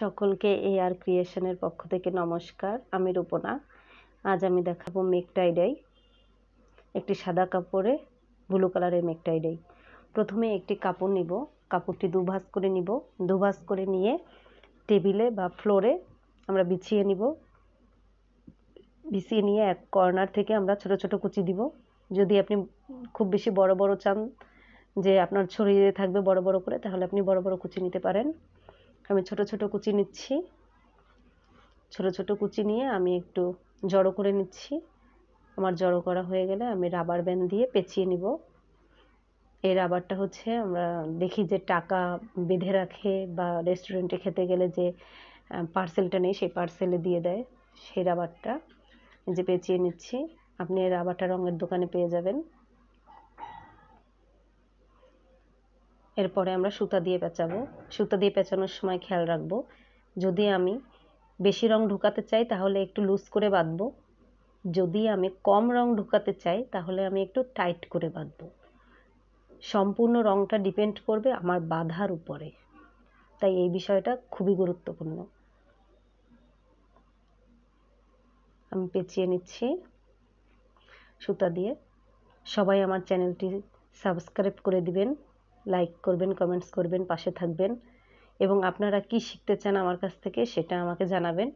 সকলকে এআর ক্রিয়েশনের পক্ষ থেকে নমস্কার আমি রূপনা আজ আমি দেখাবো মেক টাইডাই একটি সাদা কাপড়ে ব্লু কালারের মেক টাইডাই প্রথমে একটি কাপড় নিব কাপড়টি দুভাজ করে নিব দুভাজ করে নিয়ে টেবিলে বা ফ্লোরে আমরা বিছিয়ে নিব বিছিয়ে নিয়ে এক কর্নার থেকে আমরা ছোট ছোট কুচি দিব যদি আপনি খুব বেশি বড় বড় চান যে আপনার ছড়িয়ে থাকবে বড় বড় করে তাহলে আপনি বড় বড় কুচি নিতে পারেন আমি ছোট ছোট কুচি নিচ্ছি ছোট ছোট কুচি নিয়ে আমি একটু জড়ো করে নিচ্ছি আমার জড়ো করা হয়ে গেলে আমি রাবার ব্যান্ড দিয়ে পেঁচিয়ে নিব এই রাবারটা হচ্ছে আমরা দেখি যে টাকা বেঁধে রাখে বা রেস্টুরেন্টে খেতে গেলে যে পার্সেলটা নেই সেই পার্সেলে দিয়ে দেয় সেই রাবারটা যে পেঁচিয়ে নিচ্ছি আপনি এই রাবারটা রঙের দোকানে পেয়ে যাবেন এরপরে আমরা সুতা দিয়ে পেঁচাবো সুতা দিয়ে পেঁচানোর সময় খেয়াল রাখবো যদি আমি বেশি রং ঢুকাতে চাই তাহলে একটু লুজ করে বাঁধবো যদি আমি কম রং ঢুকাতে চাই তাহলে আমি একটু টাইট করে বাঁধবো সম্পূর্ণ রংটা ডিপেন্ড করবে আমার বাধার উপরে তাই এই বিষয়টা খুবই গুরুত্বপূর্ণ আমি পেঁচিয়ে নিচ্ছি সুতা দিয়ে সবাই আমার চ্যানেলটি সাবস্ক্রাইব করে দিবেন লাইক করবেন কমেন্টস করবেন পাশে থাকবেন এবং আপনারা কি শিখতে চান আমার কাছ থেকে সেটা আমাকে জানাবেন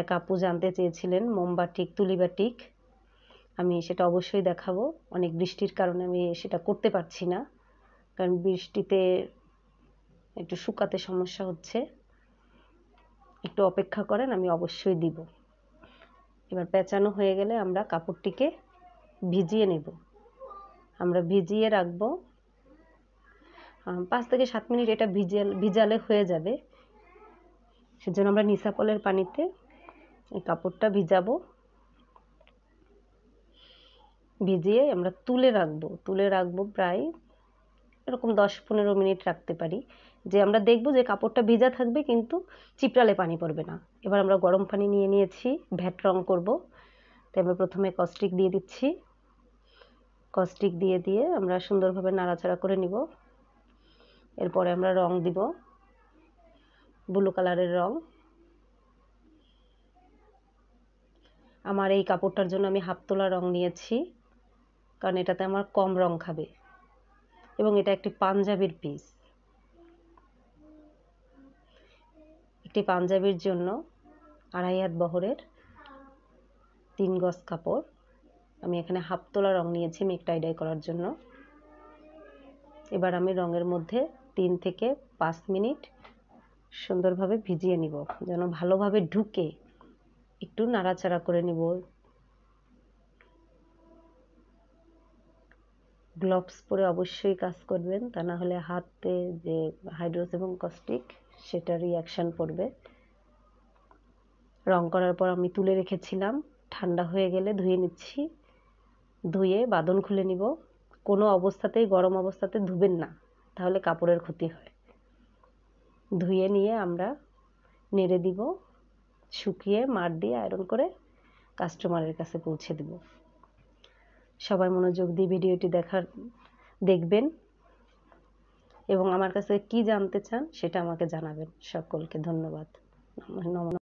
এক আপু জানতে চেয়েছিলেন মোমবাটিক তুলিবাটিক আমি সেটা অবশ্যই দেখাবো অনেক বৃষ্টির কারণে আমি সেটা করতে পারছি না কারণ বৃষ্টিতে একটু শুকাতে সমস্যা হচ্ছে একটু অপেক্ষা করেন আমি অবশ্যই দিব এবার পেঁচানো হয়ে গেলে আমরা কাপড়টিকে ভিজিয়ে নেব আমরা ভিজিয়ে রাখবো পাঁচ থেকে সাত মিনিট এটা ভিজে ভিজালে হয়ে যাবে সেজন্য আমরা নিসাপলের পানিতে এই কাপড়টা ভিজাবো ভিজিয়ে আমরা তুলে রাখবো তুলে রাখবো প্রায় এরকম দশ পনেরো মিনিট রাখতে পারি যে আমরা দেখব যে কাপড়টা ভেজা থাকবে কিন্তু চিপড়ালে পানি পড়বে না এবার আমরা গরম পানি নিয়ে নিয়েছি ভ্যাট রং করব তো আমরা প্রথমে কস্টিক দিয়ে দিচ্ছি কস্টিক দিয়ে দিয়ে আমরা সুন্দরভাবে নাড়াচাড়া করে নিব এরপরে আমরা রং দিব ব্লু কালারের রং আমার এই কাপড়টার জন্য আমি হাফ তোলা রং নিয়েছি কারণ এটাতে আমার কম রং খাবে এবং এটা একটি পাঞ্জাবির পিস একটি পাঞ্জাবির জন্য আড়াই হাত বহরের তিন গজ কাপড় আমি এখানে হাফ তোলা রং নিয়েছি মেঘ টাইডাই করার জন্য এবার আমি রঙের মধ্যে তিন থেকে পাঁচ মিনিট সুন্দরভাবে ভিজিয়ে নিব যেন ভালোভাবে ঢুকে একটু নাড়াচাড়া করে নিব গ্লোভস পরে অবশ্যই কাজ করবেন তা না হলে হাতে যে হাইড্রোস এবং কস্টিক সেটা রিয়াকশান পড়বে রং করার পর আমি তুলে রেখেছিলাম ঠান্ডা হয়ে গেলে ধুয়ে নিচ্ছি ধুয়ে বাদন খুলে নিব কোনো অবস্থাতেই গরম অবস্থাতে ধুবেন না তাহলে কাপড়ের ক্ষতি হয় ধুয়ে নিয়ে আমরা নেড়ে দিব শুকিয়ে মার দিয়ে আয়রন করে কাস্টমারের কাছে পৌঁছে দেব সবাই মনোযোগ দিয়ে ভিডিওটি দেখার দেখবেন এবং আমার কাছে কি জানতে চান সেটা আমাকে জানাবেন সকলকে ধন্যবাদ নমস্কার